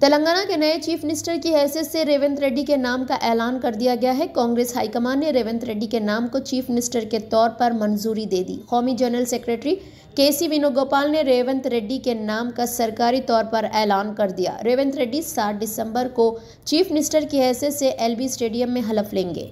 तेलंगाना के नए chief minister की हैसियत से रेवंत रेड्डी के नाम का ऐलान कर दिया गया है कांग्रेस हाईकमान ने रेवंत रेड्डी के नाम को चीफ मिनिस्टर के तौर पर मंजूरी दे दी कौमी जनरल सेक्रेटरी के सी वेणुगोपाल ने रेवंत रेड्डी के नाम का सरकारी तौर पर ऐलान कर दिया रेवंत रेड्डी सात दिसंबर को चीफ मिनिस्टर की हैसियत से एल स्टेडियम में हलफ लेंगे